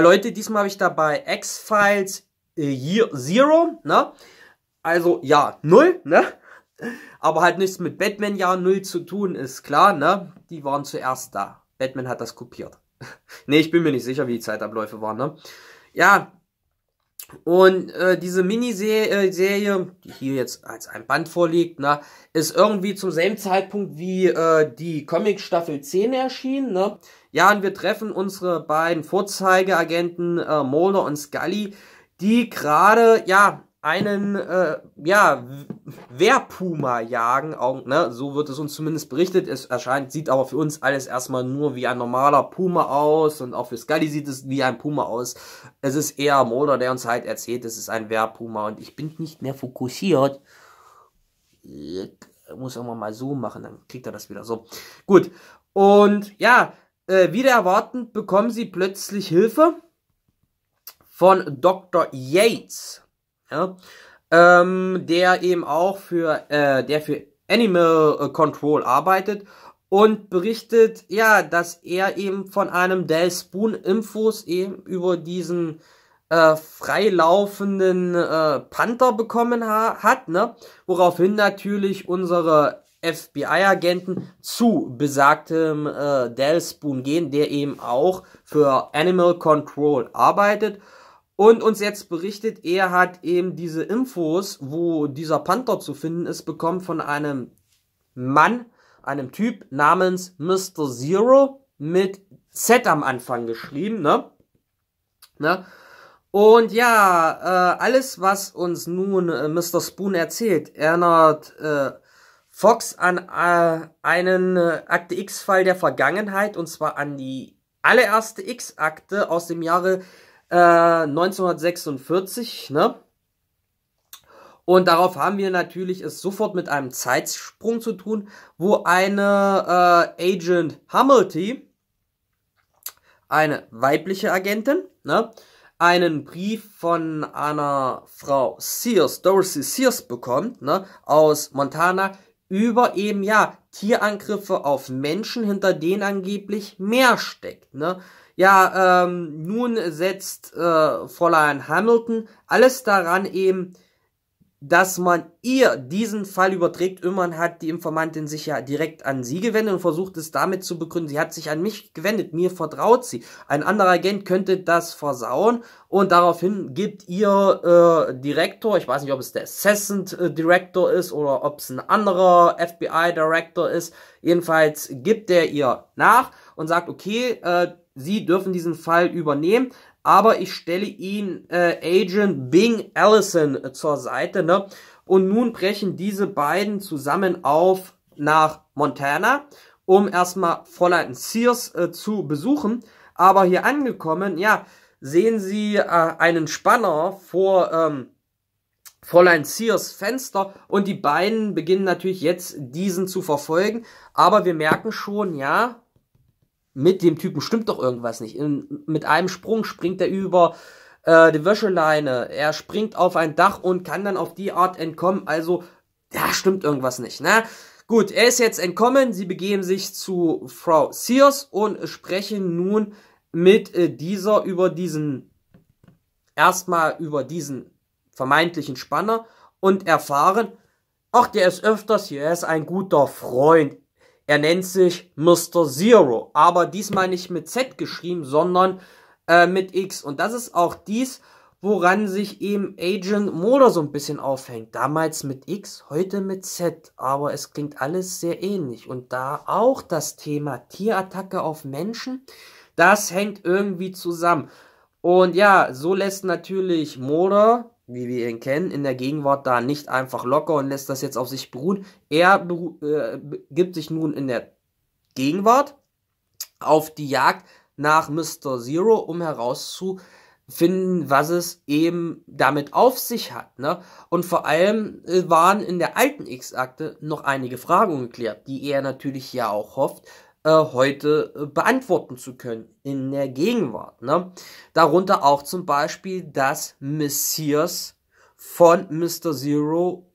Leute, diesmal habe ich dabei X-Files äh, Year Zero, ne? Also ja, null, ne? Aber halt nichts mit Batman ja null zu tun, ist klar, ne? Die waren zuerst da. Batman hat das kopiert. ne, ich bin mir nicht sicher, wie die Zeitabläufe waren, ne? Ja. Und äh, diese Miniserie, äh, die hier jetzt als ein Band vorliegt, ne, ist irgendwie zum selben Zeitpunkt wie äh, die Comic-Staffel 10 erschienen, ne? Ja, und wir treffen unsere beiden Vorzeigeagenten äh, Mulder und Scully, die gerade, ja, einen, äh, ja, Wehrpuma jagen, auch, ne, so wird es uns zumindest berichtet. Es erscheint, sieht aber für uns alles erstmal nur wie ein normaler Puma aus und auch für Scully sieht es wie ein Puma aus. Es ist eher Mulder, der uns halt erzählt, es ist ein Wehrpuma und ich bin nicht mehr fokussiert. Ich muss immer mal so machen, dann kriegt er das wieder so. Gut. Und ja, äh, wieder erwartend bekommen sie plötzlich Hilfe von Dr. Yates ja, ähm, der eben auch für, äh, der für Animal äh, Control arbeitet und berichtet, ja, dass er eben von einem Dell Spoon Infos eben über diesen äh, freilaufenden äh, Panther bekommen ha hat, ne? Woraufhin natürlich unsere FBI-Agenten zu besagtem äh, Dell Spoon gehen, der eben auch für Animal Control arbeitet und uns jetzt berichtet, er hat eben diese Infos, wo dieser Panther zu finden ist, bekommen von einem Mann, einem Typ namens Mr. Zero mit Z am Anfang geschrieben, ne? Ne? Und ja, äh, alles, was uns nun äh, Mr. Spoon erzählt, erinnert äh, Fox an äh, einen äh, Akte X-Fall der Vergangenheit, und zwar an die allererste X-Akte aus dem Jahre äh, 1946, ne? Und darauf haben wir natürlich es sofort mit einem Zeitsprung zu tun, wo eine äh, Agent Hamilty, eine weibliche Agentin, ne, einen Brief von einer Frau Sears, Dorothy Sears bekommt, ne, aus Montana, über eben, ja, Tierangriffe auf Menschen, hinter denen angeblich mehr steckt, ne. Ja, ähm, nun setzt äh, Fräulein Hamilton alles daran eben, dass man ihr diesen Fall überträgt. Irgendwann hat die Informantin sich ja direkt an sie gewendet und versucht es damit zu begründen. Sie hat sich an mich gewendet, mir vertraut sie. Ein anderer Agent könnte das versauen und daraufhin gibt ihr äh, Direktor, ich weiß nicht, ob es der Assassin äh, Director ist oder ob es ein anderer FBI Director ist, jedenfalls gibt der ihr nach und sagt, okay, äh, Sie dürfen diesen Fall übernehmen, aber ich stelle ihn äh, Agent Bing Allison äh, zur Seite, ne? Und nun brechen diese beiden zusammen auf nach Montana, um erstmal Fräulein Sears äh, zu besuchen. Aber hier angekommen, ja, sehen sie äh, einen Spanner vor ähm, Fräulein Sears Fenster und die beiden beginnen natürlich jetzt diesen zu verfolgen. Aber wir merken schon, ja, mit dem Typen stimmt doch irgendwas nicht. In, mit einem Sprung springt er über äh, die Wäscheleine, er springt auf ein Dach und kann dann auf die Art entkommen. Also, da stimmt irgendwas nicht, ne? Gut, er ist jetzt entkommen, sie begeben sich zu Frau Sears und sprechen nun mit äh, dieser über diesen, erstmal über diesen vermeintlichen Spanner und erfahren, ach, der ist öfters hier, er ist ein guter Freund, er nennt sich Mr. Zero, aber diesmal nicht mit Z geschrieben, sondern äh, mit X. Und das ist auch dies, woran sich eben Agent Mulder so ein bisschen aufhängt. Damals mit X, heute mit Z. Aber es klingt alles sehr ähnlich. Und da auch das Thema Tierattacke auf Menschen, das hängt irgendwie zusammen. Und ja, so lässt natürlich Mulder wie wir ihn kennen, in der Gegenwart da nicht einfach locker und lässt das jetzt auf sich beruhen. Er beru äh, gibt sich nun in der Gegenwart auf die Jagd nach Mr. Zero, um herauszufinden, was es eben damit auf sich hat. Ne? Und vor allem äh, waren in der alten X-Akte noch einige Fragen ungeklärt, die er natürlich ja auch hofft, äh, heute äh, beantworten zu können in der Gegenwart. Ne? Darunter auch zum Beispiel, dass Messias von Mr. Zero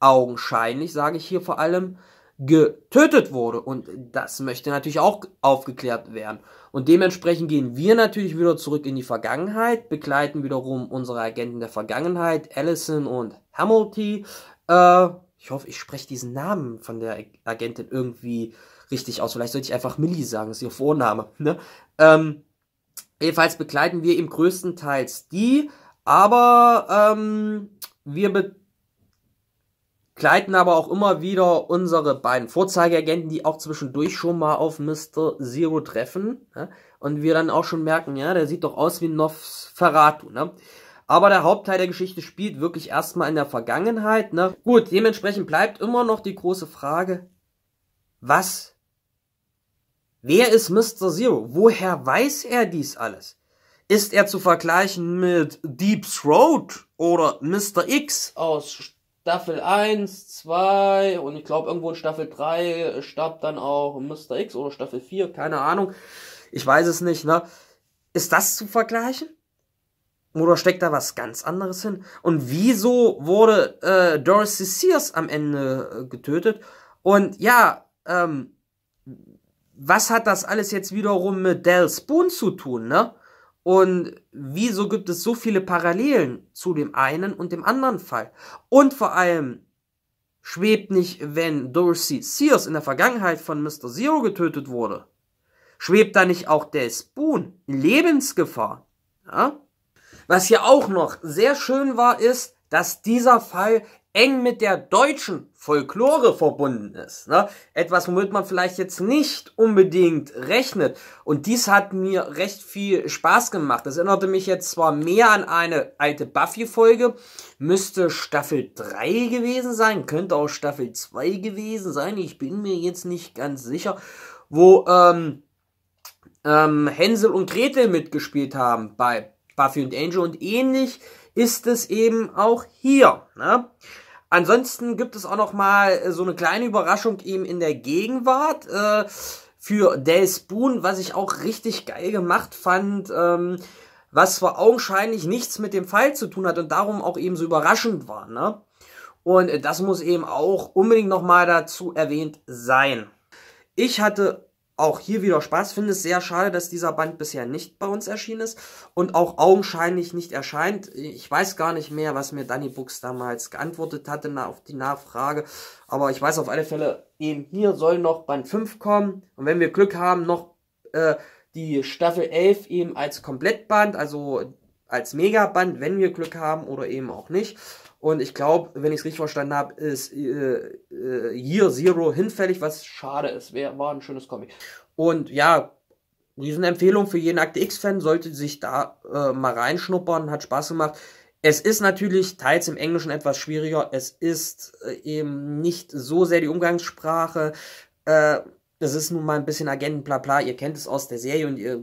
augenscheinlich, sage ich hier vor allem, getötet wurde. Und das möchte natürlich auch aufgeklärt werden. Und dementsprechend gehen wir natürlich wieder zurück in die Vergangenheit, begleiten wiederum unsere Agenten der Vergangenheit, Allison und Hamilton, äh, ich hoffe, ich spreche diesen Namen von der Agentin irgendwie richtig aus. Vielleicht sollte ich einfach Millie sagen, das ist ihr Vorname. Ne? Ähm, jedenfalls begleiten wir ihm größtenteils die, aber ähm, wir begleiten aber auch immer wieder unsere beiden Vorzeigeagenten, die auch zwischendurch schon mal auf Mr. Zero treffen. Ne? Und wir dann auch schon merken, ja, der sieht doch aus wie Novs Verratu. Ne? Aber der Hauptteil der Geschichte spielt wirklich erstmal in der Vergangenheit. Ne? Gut, dementsprechend bleibt immer noch die große Frage, was? Wer ist Mr. Zero? Woher weiß er dies alles? Ist er zu vergleichen mit Deep's Road oder Mr. X aus Staffel 1, 2 und ich glaube irgendwo in Staffel 3 starb dann auch Mr. X oder Staffel 4, keine Ahnung. Ich weiß es nicht, ne? Ist das zu vergleichen? Oder steckt da was ganz anderes hin? Und wieso wurde äh, Dorothy Sears am Ende äh, getötet? Und ja, ähm, was hat das alles jetzt wiederum mit Dell Spoon zu tun, ne? Und wieso gibt es so viele Parallelen zu dem einen und dem anderen Fall? Und vor allem schwebt nicht, wenn Dorothy Sears in der Vergangenheit von Mr. Zero getötet wurde, schwebt da nicht auch Dell Spoon in Lebensgefahr? Ja? Was hier auch noch sehr schön war, ist, dass dieser Fall eng mit der deutschen Folklore verbunden ist. Ne? Etwas, womit man vielleicht jetzt nicht unbedingt rechnet. Und dies hat mir recht viel Spaß gemacht. Das erinnerte mich jetzt zwar mehr an eine alte Buffy-Folge, müsste Staffel 3 gewesen sein, könnte auch Staffel 2 gewesen sein, ich bin mir jetzt nicht ganz sicher, wo ähm, ähm, Hänsel und Gretel mitgespielt haben bei Buffy und Angel und ähnlich ist es eben auch hier. Ne? Ansonsten gibt es auch noch mal äh, so eine kleine Überraschung eben in der Gegenwart äh, für Dale Spoon, was ich auch richtig geil gemacht fand. Ähm, was zwar augenscheinlich nichts mit dem Fall zu tun hat und darum auch eben so überraschend war. Ne? Und äh, das muss eben auch unbedingt nochmal dazu erwähnt sein. Ich hatte auch hier wieder Spaß finde. Es sehr schade, dass dieser Band bisher nicht bei uns erschienen ist und auch augenscheinlich nicht erscheint. Ich weiß gar nicht mehr, was mir Danny Books damals geantwortet hatte auf die Nachfrage. Aber ich weiß auf alle Fälle, eben hier soll noch Band 5 kommen. Und wenn wir Glück haben, noch äh, die Staffel 11 eben als Komplettband, also als Megaband, wenn wir Glück haben oder eben auch nicht. Und ich glaube, wenn ich es richtig verstanden habe, ist äh, äh, Year Zero hinfällig, was schade ist. Wär, war ein schönes Comic. Und ja, Riesenempfehlung für jeden Akte X-Fan, sollte sich da äh, mal reinschnuppern, hat Spaß gemacht. Es ist natürlich teils im Englischen etwas schwieriger. Es ist äh, eben nicht so sehr die Umgangssprache. Äh, es ist nun mal ein bisschen Agenten, bla bla. Ihr kennt es aus der Serie und ihr,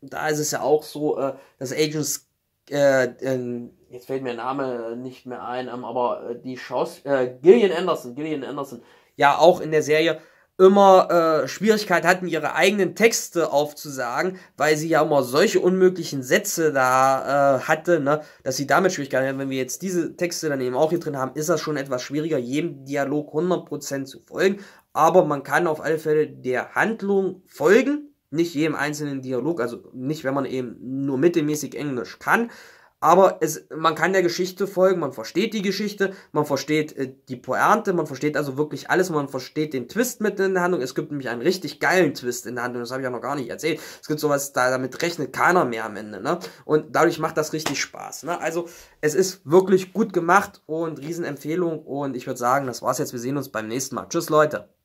da ist es ja auch so, äh, dass Agents äh, äh, jetzt fällt mir der Name nicht mehr ein, ähm, aber äh, die Schaus äh, Gillian Anderson, Gillian Anderson, ja auch in der Serie immer äh, Schwierigkeit hatten, ihre eigenen Texte aufzusagen, weil sie ja immer solche unmöglichen Sätze da äh, hatte, ne, dass sie damit Schwierigkeiten hatten. Wenn wir jetzt diese Texte dann eben auch hier drin haben, ist das schon etwas schwieriger, jedem Dialog 100% zu folgen. Aber man kann auf alle Fälle der Handlung folgen nicht jedem einzelnen Dialog, also nicht, wenn man eben nur mittelmäßig Englisch kann, aber es, man kann der Geschichte folgen, man versteht die Geschichte, man versteht äh, die Pointe, man versteht also wirklich alles, man versteht den Twist mit in der Handlung. Es gibt nämlich einen richtig geilen Twist in der Handlung, das habe ich ja noch gar nicht erzählt. Es gibt sowas, da, damit rechnet keiner mehr am Ende. Ne? Und dadurch macht das richtig Spaß. Ne? Also es ist wirklich gut gemacht und Riesenempfehlung. Und ich würde sagen, das war's jetzt. Wir sehen uns beim nächsten Mal. Tschüss, Leute.